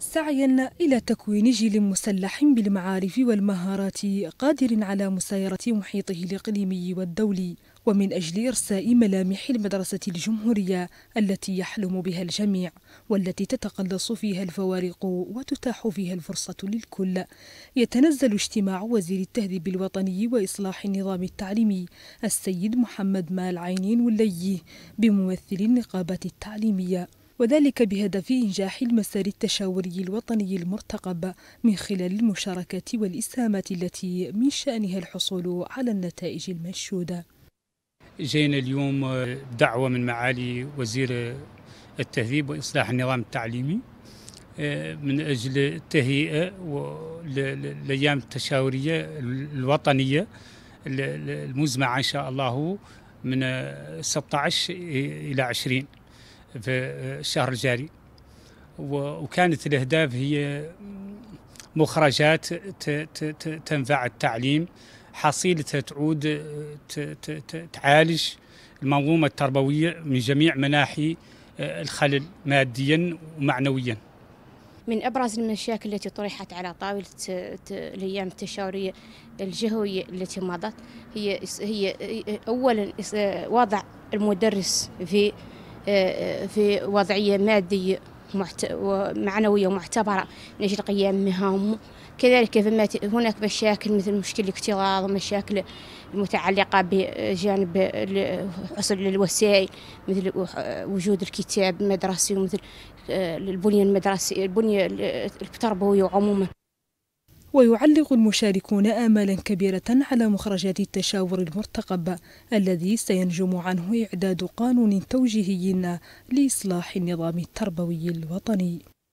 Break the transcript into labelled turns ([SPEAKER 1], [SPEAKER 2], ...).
[SPEAKER 1] سعيا إلى تكوين جيل مسلح بالمعارف والمهارات قادر على مسايرة محيطه الإقليمي والدولي ومن أجل إرساء ملامح المدرسة الجمهورية التي يحلم بها الجميع والتي تتقلص فيها الفوارق وتتاح فيها الفرصة للكل يتنزل اجتماع وزير التهذيب الوطني وإصلاح النظام التعليمي السيد محمد مال عينين وليه بممثل النقابات التعليمية وذلك بهدف إنجاح المسار التشاوري الوطني المرتقب من خلال المشاركة والإسهامات التي من شأنها الحصول على النتائج المنشودة
[SPEAKER 2] جينا اليوم آه، دعوة من معالي وزير التهذيب وإصلاح النظام التعليمي آه، من أجل التهيئة للأيام التشاورية الوطنية المزمعة إن شاء الله من 16 إلى 20 في الشهر آه، الجاري وكانت الأهداف هي مخرجات تنفع التعليم حصيلتها تعود آه، تعالج المنظومة التربوية من جميع مناحي آه، الخلل ماديا ومعنويا
[SPEAKER 3] من أبرز المشاكل التي طرحت على طاولة الأيام التشاورية الجهوية التي مضت هي هي أولا وضع المدرس في آه، آه، في وضعية مادية ومعنوية معتبرة من أجل قيام مهامه كذلك فما هناك مشاكل مثل مشكل الاكتظاظ ومشاكل المتعلقة بجانب حصول الوسائل مثل وجود الكتاب المدرسي ومثل آه، البنية
[SPEAKER 1] المدرسية البنية التربوية عموما ويعلق المشاركون آمالا كبيرة على مخرجات التشاور المرتقب الذي سينجم عنه إعداد قانون توجيهي لإصلاح النظام التربوي الوطني